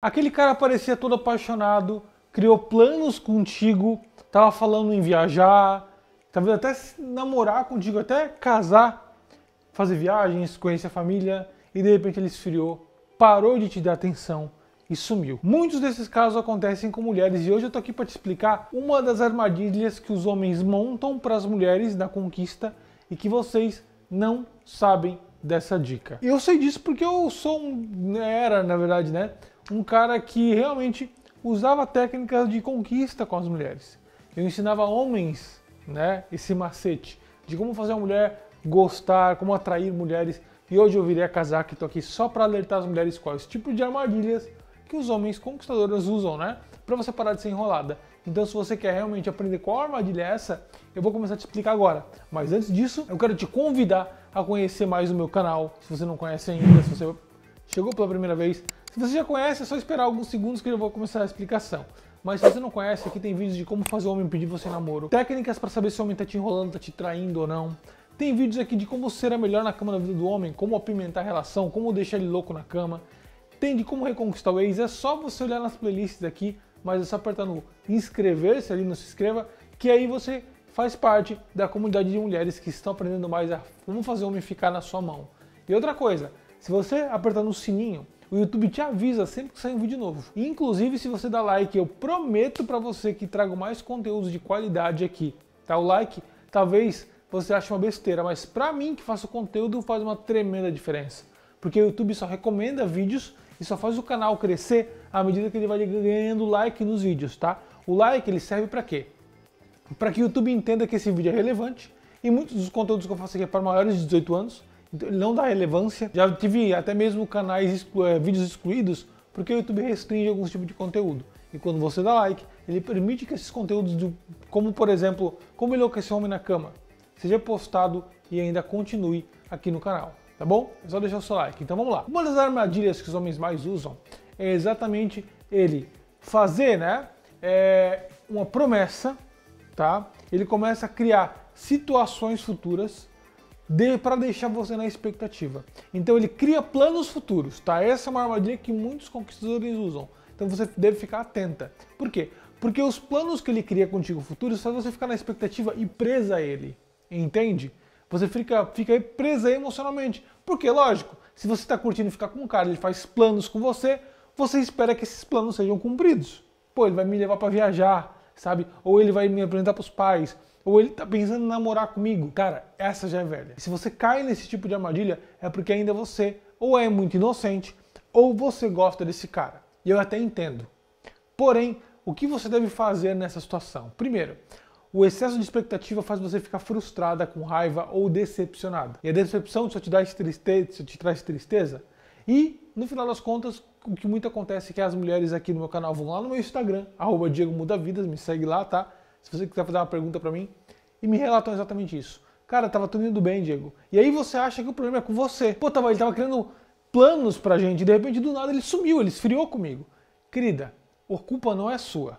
Aquele cara parecia todo apaixonado, criou planos contigo, tava falando em viajar, talvez até se namorar contigo, até casar, fazer viagens, conhecer a família, e de repente ele esfriou, parou de te dar atenção e sumiu. Muitos desses casos acontecem com mulheres e hoje eu tô aqui para te explicar uma das armadilhas que os homens montam para as mulheres na conquista e que vocês não sabem dessa dica. Eu sei disso porque eu sou um né, era, na verdade, né? um cara que realmente usava técnicas de conquista com as mulheres. Eu ensinava homens, né, esse macete de como fazer a mulher gostar, como atrair mulheres. E hoje eu virei a casar que tô aqui só para alertar as mulheres quais é tipo de armadilhas que os homens conquistadores usam, né? Para você parar de ser enrolada. Então, se você quer realmente aprender qual armadilha é essa, eu vou começar a te explicar agora. Mas antes disso, eu quero te convidar a conhecer mais o meu canal. Se você não conhece ainda, se você chegou pela primeira vez, se você já conhece, é só esperar alguns segundos que eu vou começar a explicação. Mas se você não conhece, aqui tem vídeos de como fazer o homem pedir você namoro, técnicas para saber se o homem tá te enrolando, tá te traindo ou não. Tem vídeos aqui de como ser a melhor na cama da vida do homem, como apimentar a relação, como deixar ele louco na cama. Tem de como reconquistar o ex, é só você olhar nas playlists aqui, mas é só apertar no inscrever-se ali não se inscreva, que aí você faz parte da comunidade de mulheres que estão aprendendo mais a como fazer o homem ficar na sua mão. E outra coisa, se você apertar no sininho, o YouTube te avisa sempre que sair um vídeo novo. inclusive, se você dá like, eu prometo para você que trago mais conteúdo de qualidade aqui. Tá? O like, talvez você ache uma besteira, mas para mim que faço conteúdo faz uma tremenda diferença. Porque o YouTube só recomenda vídeos e só faz o canal crescer à medida que ele vai ganhando like nos vídeos, tá? O like ele serve para quê? Para que o YouTube entenda que esse vídeo é relevante e muitos dos conteúdos que eu faço aqui é para maiores de 18 anos não dá relevância. Já tive até mesmo canais, é, vídeos excluídos, porque o YouTube restringe alguns tipos de conteúdo. E quando você dá like, ele permite que esses conteúdos, como por exemplo, como enlouquecer homem na cama, seja postado e ainda continue aqui no canal, tá bom? É só deixar o seu like. Então vamos lá. Uma das armadilhas que os homens mais usam é exatamente ele fazer, né, é, uma promessa, tá? Ele começa a criar situações futuras de, para deixar você na expectativa. Então ele cria planos futuros, tá? Essa é uma armadilha que muitos conquistadores usam. Então você deve ficar atenta. Por quê? Porque os planos que ele cria contigo futuros faz você ficar na expectativa e presa a ele. Entende? Você fica, fica presa emocionalmente. Porque, lógico, se você está curtindo ficar com o um cara, ele faz planos com você, você espera que esses planos sejam cumpridos. Pô, ele vai me levar para viajar, sabe? Ou ele vai me apresentar para os pais ou ele tá pensando em namorar comigo. Cara, essa já é velha. E se você cai nesse tipo de armadilha, é porque ainda você ou é muito inocente, ou você gosta desse cara. E eu até entendo. Porém, o que você deve fazer nessa situação? Primeiro, o excesso de expectativa faz você ficar frustrada, com raiva ou decepcionada. E a decepção só te, dá tristeza, só te traz tristeza. E, no final das contas, o que muito acontece é que as mulheres aqui no meu canal vão lá no meu Instagram, arroba Diego Muda Vidas, me segue lá, tá? Se você quiser fazer uma pergunta para mim, e me relatam exatamente isso. Cara, tava tudo indo bem, Diego. E aí você acha que o problema é com você. Pô, tava, ele tava criando planos pra gente, e de repente do nada ele sumiu, ele esfriou comigo. Querida, a culpa não é sua.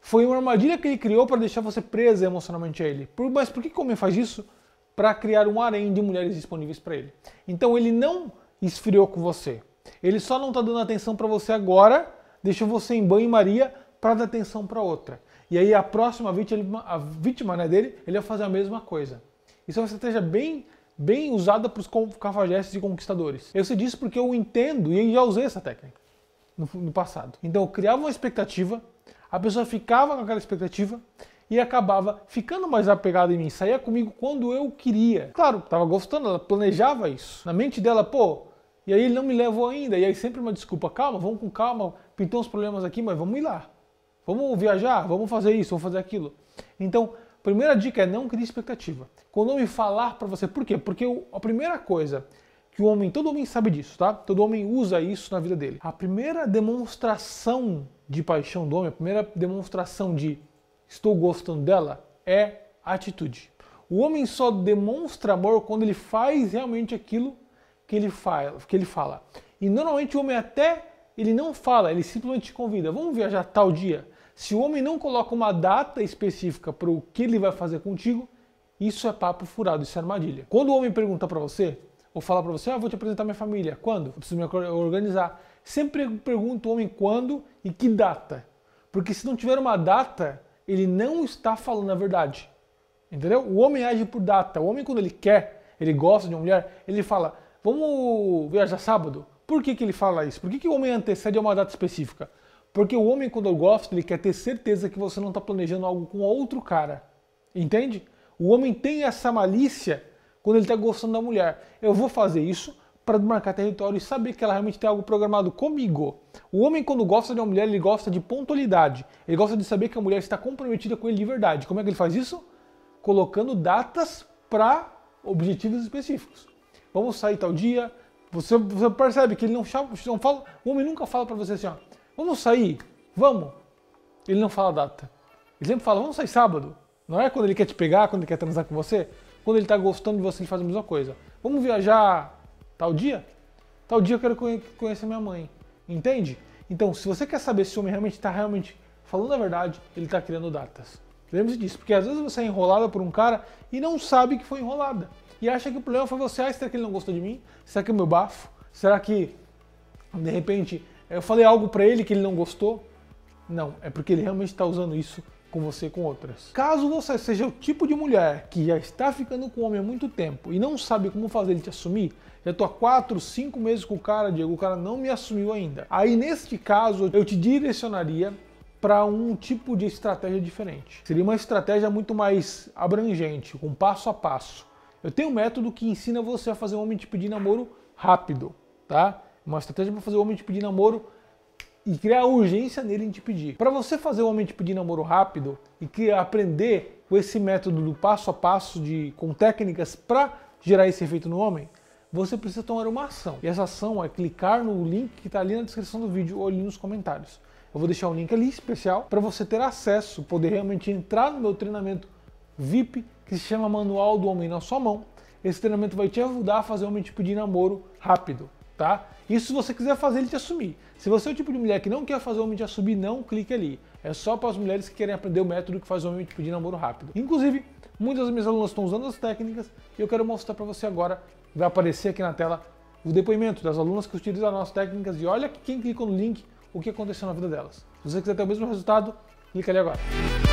Foi uma armadilha que ele criou para deixar você presa emocionalmente a ele. Por, mas por que o homem faz isso? Para criar um harém de mulheres disponíveis para ele. Então ele não esfriou com você. Ele só não está dando atenção para você agora, deixou você em banho-maria para dar atenção para outra. E aí a próxima vítima, a vítima né, dele, ele vai fazer a mesma coisa. Isso é uma estratégia bem, bem usada para os cafajestes e conquistadores. Eu sei disso porque eu entendo e eu já usei essa técnica no, no passado. Então eu criava uma expectativa, a pessoa ficava com aquela expectativa e acabava ficando mais apegada em mim, saía comigo quando eu queria. Claro, estava gostando, ela planejava isso. Na mente dela, pô, e aí ele não me levou ainda. E aí sempre uma desculpa, calma, vamos com calma, pintou uns problemas aqui, mas vamos ir lá. Vamos viajar? Vamos fazer isso? Vamos fazer aquilo? Então, primeira dica é não criar expectativa. Quando o homem falar para você, por quê? Porque a primeira coisa que o homem, todo homem sabe disso, tá? Todo homem usa isso na vida dele. A primeira demonstração de paixão do homem, a primeira demonstração de estou gostando dela é atitude. O homem só demonstra amor quando ele faz realmente aquilo que ele fala, que ele fala. E normalmente o homem até ele não fala, ele simplesmente convida, vamos viajar tal dia. Se o homem não coloca uma data específica para o que ele vai fazer contigo, isso é papo furado, isso é armadilha. Quando o homem pergunta para você, ou fala para você, ah, vou te apresentar minha família, quando? Eu preciso me organizar. Sempre pergunta o homem quando e que data. Porque se não tiver uma data, ele não está falando a verdade. Entendeu? O homem age por data. O homem, quando ele quer, ele gosta de uma mulher, ele fala, vamos viajar sábado. Por que, que ele fala isso? Por que, que o homem antecede a uma data específica? Porque o homem, quando gosta, ele quer ter certeza que você não está planejando algo com outro cara. Entende? O homem tem essa malícia quando ele está gostando da mulher. Eu vou fazer isso para marcar território e saber que ela realmente tem algo programado comigo. O homem, quando gosta de uma mulher, ele gosta de pontualidade. Ele gosta de saber que a mulher está comprometida com ele de verdade. Como é que ele faz isso? Colocando datas para objetivos específicos. Vamos sair tal dia. Você, você percebe que ele não, chama, não fala. O homem nunca fala para você assim, ó Vamos sair? Vamos. Ele não fala data. Ele sempre fala, vamos sair sábado. Não é quando ele quer te pegar, quando ele quer transar com você. Quando ele está gostando de você, ele faz a mesma coisa. Vamos viajar tal dia? Tal dia eu quero conhecer minha mãe. Entende? Então, se você quer saber se o homem realmente está realmente falando a verdade, ele está criando datas. Lembre-se disso, porque às vezes você é enrolada por um cara e não sabe que foi enrolada. E acha que o problema foi você. Ah, será que ele não gostou de mim? Será que é o meu bafo? Será que, de repente, eu falei algo para ele que ele não gostou? Não, é porque ele realmente está usando isso com você com outras. Caso você seja o tipo de mulher que já está ficando com homem há muito tempo e não sabe como fazer ele te assumir, já tô há 4, 5 meses com o cara, Diego, o cara não me assumiu ainda. Aí neste caso eu te direcionaria para um tipo de estratégia diferente. Seria uma estratégia muito mais abrangente, com passo a passo. Eu tenho um método que ensina você a fazer um homem te pedir namoro rápido, tá? Uma estratégia para fazer o homem te pedir namoro e criar urgência nele em te pedir. Para você fazer o homem te pedir namoro rápido e criar, aprender com esse método do passo a passo de com técnicas para gerar esse efeito no homem, você precisa tomar uma ação. E essa ação é clicar no link que está ali na descrição do vídeo ou ali nos comentários. Eu vou deixar um link ali especial para você ter acesso, poder realmente entrar no meu treinamento VIP que se chama Manual do Homem na Sua Mão. Esse treinamento vai te ajudar a fazer o homem te pedir namoro rápido tá? Isso se você quiser fazer ele te assumir. Se você é o tipo de mulher que não quer fazer o homem te assumir, não clique ali. É só para as mulheres que querem aprender o método que faz o homem te pedir namoro rápido. Inclusive, muitas das minhas alunas estão usando as técnicas e eu quero mostrar para você agora, vai aparecer aqui na tela, o depoimento das alunas que utilizam as técnicas e olha quem clicou no link, o que aconteceu na vida delas. Se você quiser ter o mesmo resultado, clica ali agora.